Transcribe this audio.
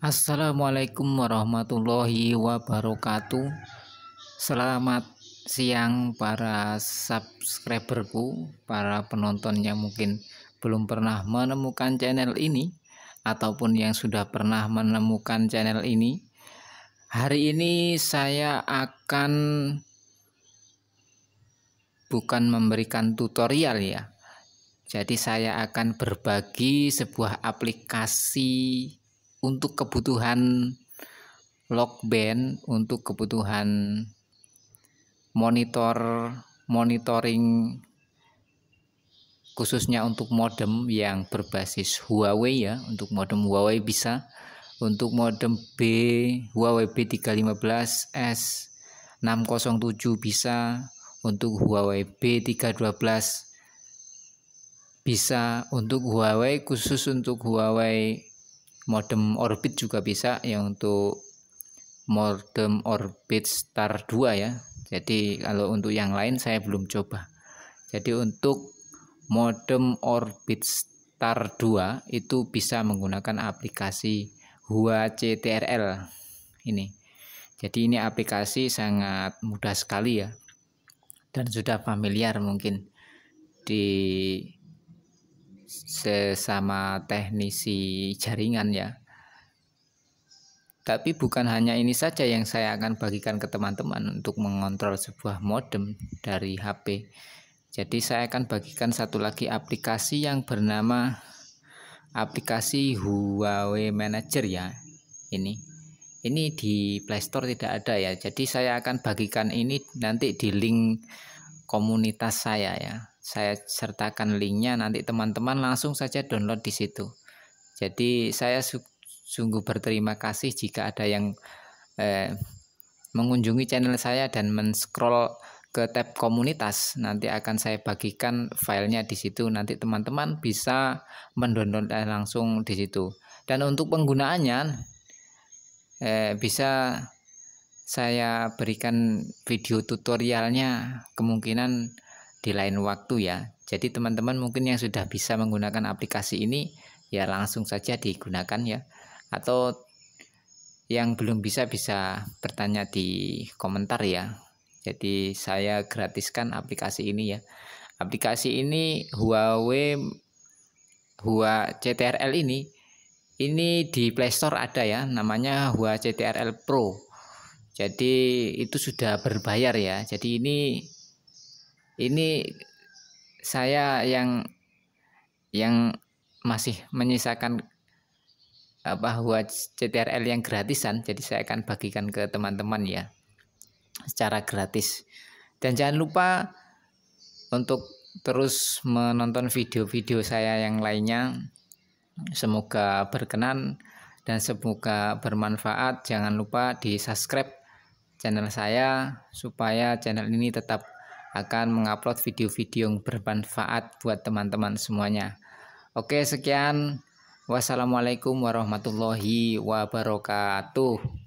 Assalamualaikum warahmatullahi wabarakatuh. Selamat siang para subscriberku, para penonton yang mungkin belum pernah menemukan channel ini ataupun yang sudah pernah menemukan channel ini. Hari ini saya akan bukan memberikan tutorial ya. Jadi saya akan berbagi sebuah aplikasi untuk kebutuhan lock band untuk kebutuhan monitor monitoring khususnya untuk modem yang berbasis Huawei ya untuk modem Huawei bisa untuk modem B Huawei B315S 607 bisa untuk Huawei B312 bisa untuk Huawei khusus untuk Huawei modem orbit juga bisa ya untuk modem orbit star 2 ya jadi kalau untuk yang lain saya belum coba jadi untuk modem orbit star 2 itu bisa menggunakan aplikasi Hua CTRL ini jadi ini aplikasi sangat mudah sekali ya dan sudah familiar mungkin di sesama teknisi jaringan ya. Tapi bukan hanya ini saja yang saya akan bagikan ke teman-teman untuk mengontrol sebuah modem dari HP. Jadi saya akan bagikan satu lagi aplikasi yang bernama aplikasi Huawei Manager ya. Ini. Ini di Play Store tidak ada ya. Jadi saya akan bagikan ini nanti di link komunitas saya ya. Saya sertakan linknya nanti teman-teman langsung saja download di situ. Jadi saya sungguh berterima kasih jika ada yang eh, mengunjungi channel saya dan men-scroll ke tab komunitas. Nanti akan saya bagikan filenya di situ. Nanti teman-teman bisa mendownload langsung di situ. Dan untuk penggunaannya eh, bisa saya berikan video tutorialnya kemungkinan di lain waktu ya. Jadi teman-teman mungkin yang sudah bisa menggunakan aplikasi ini ya langsung saja digunakan ya. Atau yang belum bisa bisa bertanya di komentar ya. Jadi saya gratiskan aplikasi ini ya. Aplikasi ini Huawei Huawei CTRL ini ini di Playstore ada ya namanya Huawei CTRL Pro. Jadi itu sudah berbayar ya. Jadi ini ini saya yang yang masih menyisakan eh, bahwa CTRL yang gratisan jadi saya akan bagikan ke teman-teman ya secara gratis dan jangan lupa untuk terus menonton video-video saya yang lainnya semoga berkenan dan semoga bermanfaat jangan lupa di subscribe channel saya supaya channel ini tetap akan mengupload video-video yang bermanfaat buat teman-teman semuanya. Oke, sekian. Wassalamualaikum warahmatullahi wabarakatuh.